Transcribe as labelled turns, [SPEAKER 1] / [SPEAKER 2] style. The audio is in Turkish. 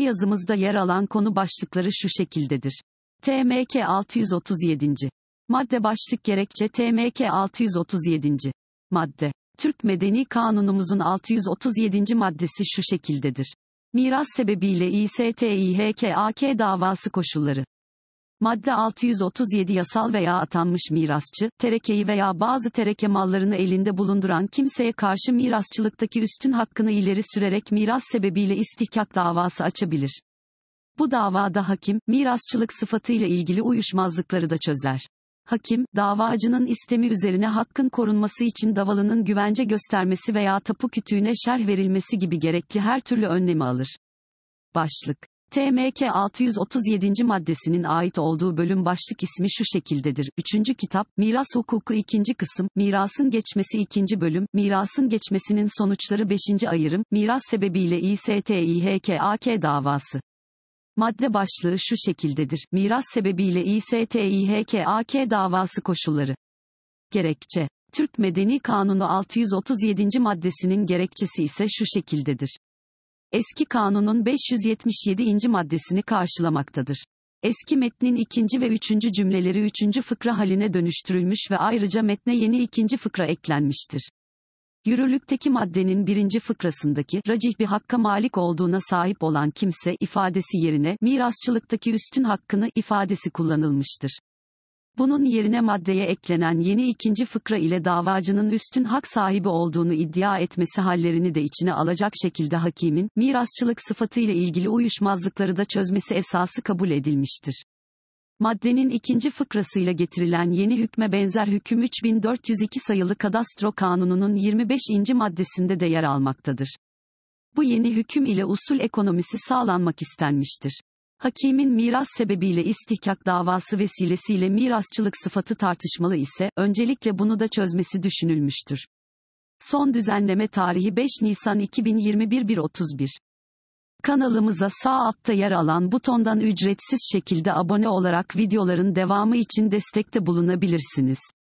[SPEAKER 1] yazımızda yer alan konu başlıkları şu şekildedir. TMK 637. Madde başlık gerekçe TMK 637. Madde. Türk Medeni Kanunumuzun 637. maddesi şu şekildedir. Miras sebebiyle İSTİHKAK davası koşulları. Madde 637 yasal veya atanmış mirasçı, terekeyi veya bazı tereke mallarını elinde bulunduran kimseye karşı mirasçılıktaki üstün hakkını ileri sürerek miras sebebiyle istihkak davası açabilir. Bu davada hakim, mirasçılık sıfatıyla ilgili uyuşmazlıkları da çözer. Hakim, davacının istemi üzerine hakkın korunması için davalının güvence göstermesi veya tapu kütüğüne şerh verilmesi gibi gerekli her türlü önlemi alır. Başlık TMK 637. maddesinin ait olduğu bölüm başlık ismi şu şekildedir. 3. kitap, Miras Hukuku 2. kısım, Mirasın geçmesi 2. bölüm, Mirasın geçmesinin sonuçları 5. ayırım, Miras sebebiyle İSTİHKAK davası. Madde başlığı şu şekildedir. Miras sebebiyle İSTİHKAK davası koşulları. Gerekçe. Türk Medeni Kanunu 637. maddesinin gerekçesi ise şu şekildedir eski kanunun 577. maddesini karşılamaktadır. Eski metnin ikinci ve üçüncü cümleleri üçüncü fıkra haline dönüştürülmüş ve ayrıca metne yeni ikinci fıkra eklenmiştir. Yürürlükteki maddenin birinci fıkrasındaki racih bir hakka malik olduğuna sahip olan kimse ifadesi yerine mirasçılıktaki üstün hakkını ifadesi kullanılmıştır. Bunun yerine maddeye eklenen yeni ikinci fıkra ile davacının üstün hak sahibi olduğunu iddia etmesi hallerini de içine alacak şekilde hakimin, mirasçılık sıfatı ile ilgili uyuşmazlıkları da çözmesi esası kabul edilmiştir. Maddenin ikinci fıkrasıyla getirilen yeni hükme benzer hüküm 3402 sayılı kadastro kanununun 25. maddesinde de yer almaktadır. Bu yeni hüküm ile usul ekonomisi sağlanmak istenmiştir. Hakimin miras sebebiyle istihkak davası vesilesiyle mirasçılık sıfatı tartışmalı ise, öncelikle bunu da çözmesi düşünülmüştür. Son düzenleme tarihi 5 Nisan 2021 1.31. Kanalımıza sağ altta yer alan butondan ücretsiz şekilde abone olarak videoların devamı için destekte bulunabilirsiniz.